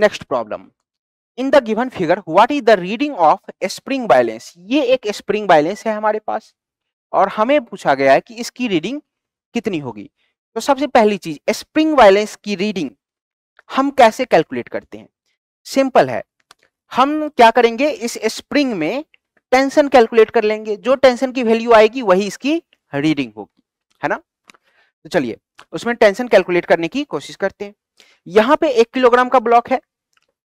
next problem in the given figure what is the reading of spring balance ये एक spring balance है हमारे पास और हमें पूछा गया है कि इसकी रीडिंग कितनी होगी तो सबसे पहली चीज स्प्रिंग बैलेंस की रीडिंग हम कैसे कैलकुलेट करते हैं सिंपल है हम क्या करेंगे इस स्प्रिंग में टेंशन कैलकुलेट कर लेंगे जो टेंशन की वैल्यू आएगी वही इसकी रीडिंग होगी है ना तो चलिए उसमें टेंशन कैलकुलेट करने की कोशिश करते हैं यहां पे एक किलोग्राम का ब्लॉक है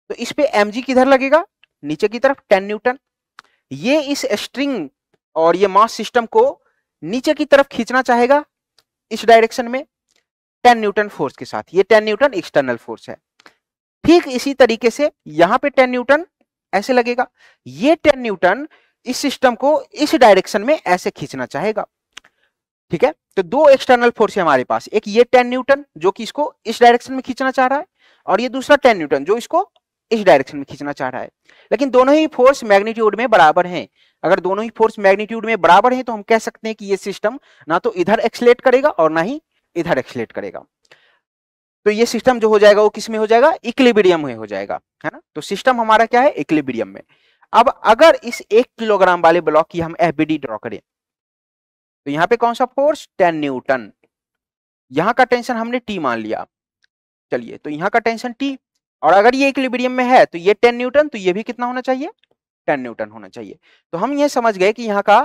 तो इस पे एम किधर लगेगा नीचे की तरफ टेन न्यूटन ये इस स्ट्रिंग और ये मास सिस्टम को नीचे की तरफ खींचना चाहेगा इस डायरेक्शन में 10 न्यूटन फोर्स के साथ ये 10 न्यूटन एक्सटर्नल फोर्स है ठीक इसी तरीके से यहां पे 10 न्यूटन ऐसे लगेगा ये 10 न्यूटन इस सिस्टम को इस डायरेक्शन में ऐसे खींचना चाहेगा ठीक है तो दो एक्सटर्नल फोर्स है हमारे पास एक ये टेन न्यूटन जो कि इसको इस डायरेक्शन में खींचना चाह रहा है और ये दूसरा टेन न्यूटन जो इसको इस डायरेक्शन में खींचना चाह रहा है लेकिन दोनों ही फोर्स मैग्नीट्यूड में बराबर है अगर दोनों ही फोर्स मैग्नीट्यूड में बराबर है तो हम कह सकते हैं कि ये सिस्टम ना तो इधर एक्सलेट करेगा और ना ही इधर एक्सलेट करेगा तो ये सिस्टम जो हो जाएगा वो किस में हो जाएगा इक्लिबिडियम में हो जाएगा है ना तो सिस्टम हमारा क्या है इक्लिबिडियम में अब अगर इस एक किलोग्राम वाले ब्लॉक की हम एफबीडी ड्रॉ करें तो यहाँ पे कौन सा फोर्स टेन न्यूटन यहाँ का टेंशन हमने टी मान लिया चलिए तो यहाँ का टेंशन टी और अगर ये इक्विलिब्रियम में है तो ये टेन न्यूटन तो ये भी कितना होना चाहिए टेन न्यूटन होना चाहिए तो हम ये समझ गए कि यहाँ का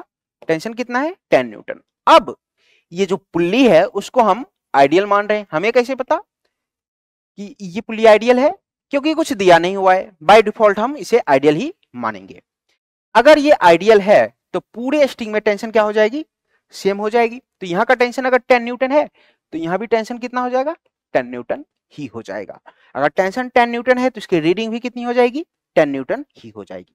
टेंशन कितना है टेन न्यूटन अब ये जो पुल्ली है उसको हम आइडियल मान रहे हैं हमें कैसे पता कि ये पुल्ली आइडियल है क्योंकि कुछ दिया नहीं हुआ है बाय डिफॉल्ट हम इसे आइडियल ही मानेंगे अगर ये आइडियल है तो पूरे स्ट्रिंग में टेंशन क्या हो जाएगी सेम हो जाएगी तो यहाँ का टेंशन अगर टेन न्यूटन है तो यहाँ भी टेंशन कितना हो जाएगा टेन न्यूटन ही हो जाएगा अगर टेंशन टेन न्यूटन है तो इसकी रीडिंग भी कितनी हो जाएगी टेन न्यूटन ही हो जाएगी